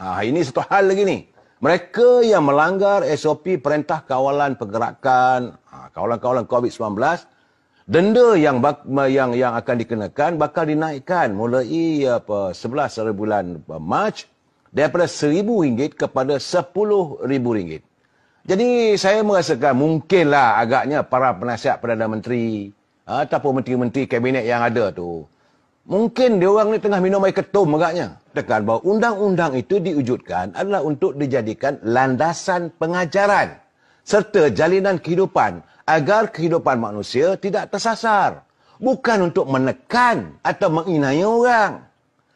Ha, ini satu hal lagi ni. Mereka yang melanggar SOP Perintah Kawalan Pergerakan, ha, kawalan-kawalan COVID-19, denda yang, bak- yang yang akan dikenakan bakal dinaikkan mulai apa, 11 bulan Mac daripada RM1,000 kepada RM10,000. Jadi saya merasakan mungkinlah agaknya para penasihat Perdana Menteri ha, ataupun menteri-menteri kabinet yang ada tu Mungkin dia orang ni tengah minum air ketum agaknya. Tekan bahawa undang-undang itu diwujudkan adalah untuk dijadikan landasan pengajaran serta jalinan kehidupan agar kehidupan manusia tidak tersasar. Bukan untuk menekan atau menginaya orang.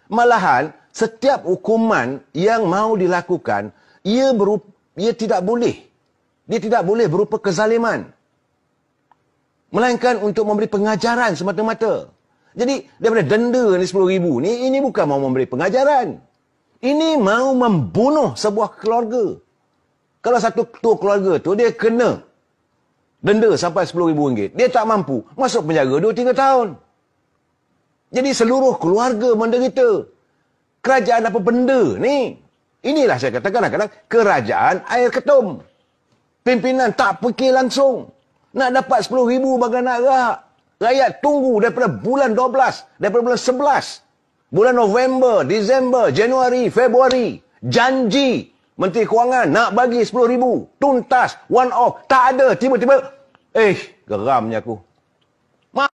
Malahan, setiap hukuman yang mahu dilakukan, ia, berupa, ia tidak boleh. Dia tidak boleh berupa kezaliman. Melainkan untuk memberi pengajaran semata-mata. Jadi daripada denda ni RM10,000 ni, ini bukan mau memberi pengajaran. Ini mau membunuh sebuah keluarga. Kalau satu ketua keluarga tu dia kena denda sampai RM10,000. Dia tak mampu masuk penjara 2-3 tahun. Jadi seluruh keluarga menderita. Kerajaan apa benda ni? Inilah saya katakan kadang-kadang kerajaan air ketum. Pimpinan tak fikir langsung. Nak dapat RM10,000 bagaimana nak rak. Rakyat tunggu daripada bulan 12, daripada bulan 11. Bulan November, Disember, Januari, Februari. Janji Menteri Kewangan nak bagi rm ribu Tuntas, one off. Tak ada. Tiba-tiba, eh, geramnya aku.